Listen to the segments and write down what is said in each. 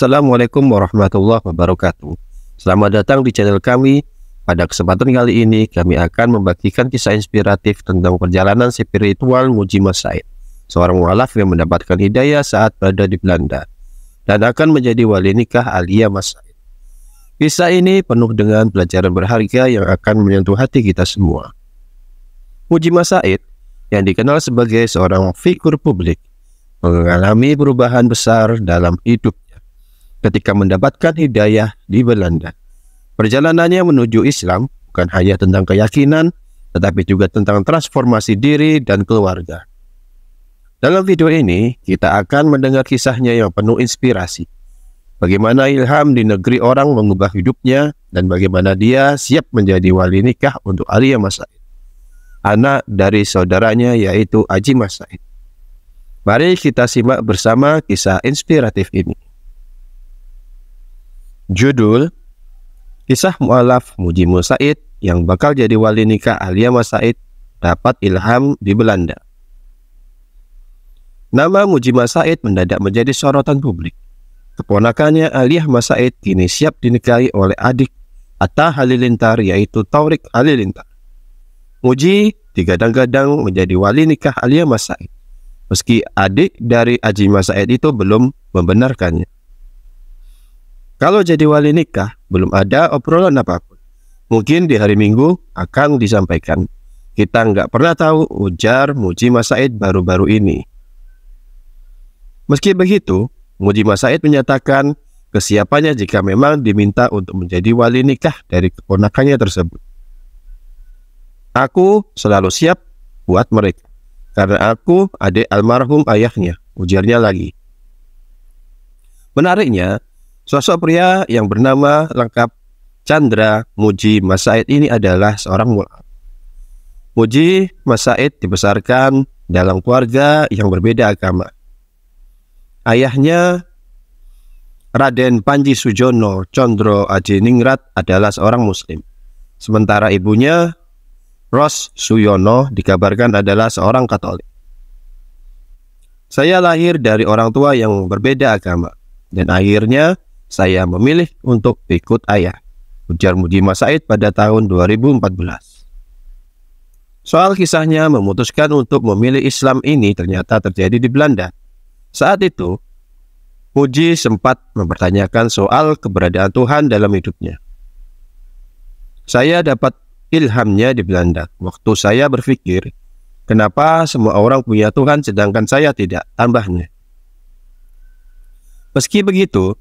Assalamualaikum warahmatullahi wabarakatuh. Selamat datang di channel kami. Pada kesempatan kali ini, kami akan membagikan kisah inspiratif tentang perjalanan spiritual Mujima Said, seorang mualaf yang mendapatkan hidayah saat berada di Belanda dan akan menjadi wali nikah Alia Mas Said. Kisah ini penuh dengan pelajaran berharga yang akan menyentuh hati kita semua. Mujima Said, yang dikenal sebagai seorang figur publik, mengalami perubahan besar dalam hidupnya ketika mendapatkan hidayah di Belanda. Perjalanannya menuju Islam bukan hanya tentang keyakinan, tetapi juga tentang transformasi diri dan keluarga. Dalam video ini, kita akan mendengar kisahnya yang penuh inspirasi. Bagaimana ilham di negeri orang mengubah hidupnya dan bagaimana dia siap menjadi wali nikah untuk Alia Masaid, Anak dari saudaranya yaitu Aji Masaid. Mari kita simak bersama kisah inspiratif ini. Judul Kisah Mu'alaf Muji Musaid yang bakal jadi wali nikah Alia Masaid dapat ilham di Belanda. Nama Muji Masaid mendadak menjadi sorotan publik. Keponakannya Aliyah Masaid kini siap dinikahi oleh adik Atta Halilintar yaitu Taurik Halilintar. Muji digadang-gadang menjadi wali nikah Aliyah Masaid meski adik dari Aji Masaid itu belum membenarkannya. Kalau jadi wali nikah, belum ada obrolan apapun. Mungkin di hari Minggu akan disampaikan. Kita nggak pernah tahu ujar Muji Masaid baru-baru ini. Meski begitu, Muji Masaid menyatakan kesiapannya jika memang diminta untuk menjadi wali nikah dari keponakannya tersebut. Aku selalu siap buat mereka, karena aku adik almarhum ayahnya, ujarnya lagi. Menariknya, Sosok pria yang bernama lengkap Chandra Muji Masaid ini adalah seorang mulaf. Muji Masaid dibesarkan dalam keluarga yang berbeda agama. Ayahnya Raden Panji Sujono Chondro Ajeningrat adalah seorang muslim. Sementara ibunya Ros Suyono dikabarkan adalah seorang Katolik. Saya lahir dari orang tua yang berbeda agama dan akhirnya saya memilih untuk ikut ayah. Ujar Mujima Said pada tahun 2014. Soal kisahnya memutuskan untuk memilih Islam ini ternyata terjadi di Belanda. Saat itu, Muji sempat mempertanyakan soal keberadaan Tuhan dalam hidupnya. Saya dapat ilhamnya di Belanda. Waktu saya berpikir, kenapa semua orang punya Tuhan sedangkan saya tidak, tambahnya. Meski begitu,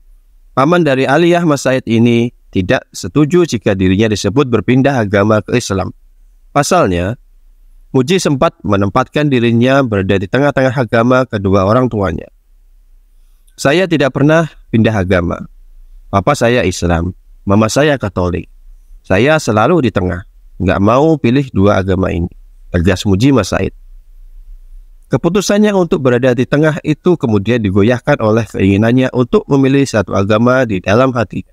Paman dari Aliyah Mas Said ini tidak setuju jika dirinya disebut berpindah agama ke Islam. Pasalnya, Muji sempat menempatkan dirinya berada di tengah-tengah agama kedua orang tuanya. Saya tidak pernah pindah agama. Papa saya Islam, mama saya Katolik. Saya selalu di tengah, nggak mau pilih dua agama ini. Tegas Muji Mas Said. Keputusannya untuk berada di tengah itu kemudian digoyahkan oleh keinginannya untuk memilih satu agama di dalam hatinya.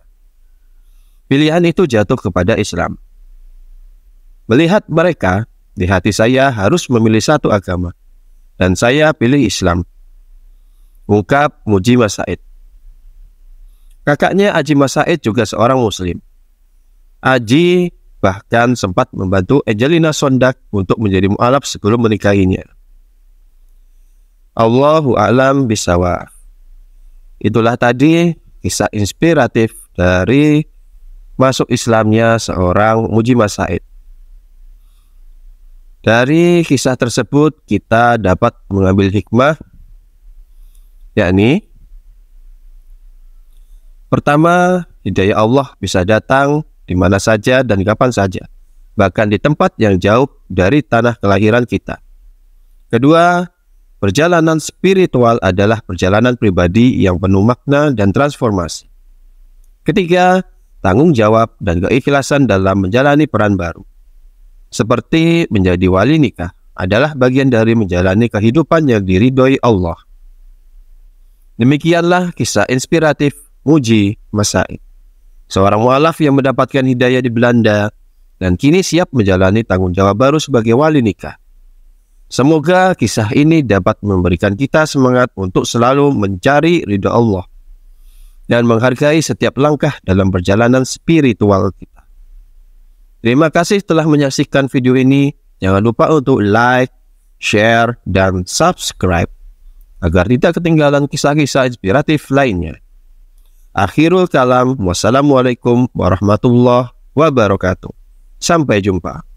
Pilihan itu jatuh kepada Islam. Melihat mereka, di hati saya harus memilih satu agama, dan saya pilih Islam. Ungkap Muji Said. Kakaknya Aji Masaid juga seorang Muslim. Aji bahkan sempat membantu Angelina Sondak untuk menjadi mualaf sebelum menikahinya. Allahu a'lam bisawab. Itulah tadi kisah inspiratif dari masuk Islamnya seorang Mujimah Said. Dari kisah tersebut kita dapat mengambil hikmah yakni pertama, hidayah Allah bisa datang di mana saja dan kapan saja, bahkan di tempat yang jauh dari tanah kelahiran kita. Kedua, Perjalanan spiritual adalah perjalanan pribadi yang penuh makna dan transformasi. Ketiga, tanggung jawab dan keikhlasan dalam menjalani peran baru. Seperti menjadi wali nikah adalah bagian dari menjalani kehidupan yang diridhoi Allah. Demikianlah kisah inspiratif Muji Masaid, seorang mualaf yang mendapatkan hidayah di Belanda dan kini siap menjalani tanggung jawab baru sebagai wali nikah. Semoga kisah ini dapat memberikan kita semangat untuk selalu mencari ridha Allah dan menghargai setiap langkah dalam perjalanan spiritual kita. Terima kasih telah menyaksikan video ini. Jangan lupa untuk like, share, dan subscribe agar tidak ketinggalan kisah-kisah inspiratif lainnya. Akhirul kalam, wassalamualaikum warahmatullahi wabarakatuh. Sampai jumpa.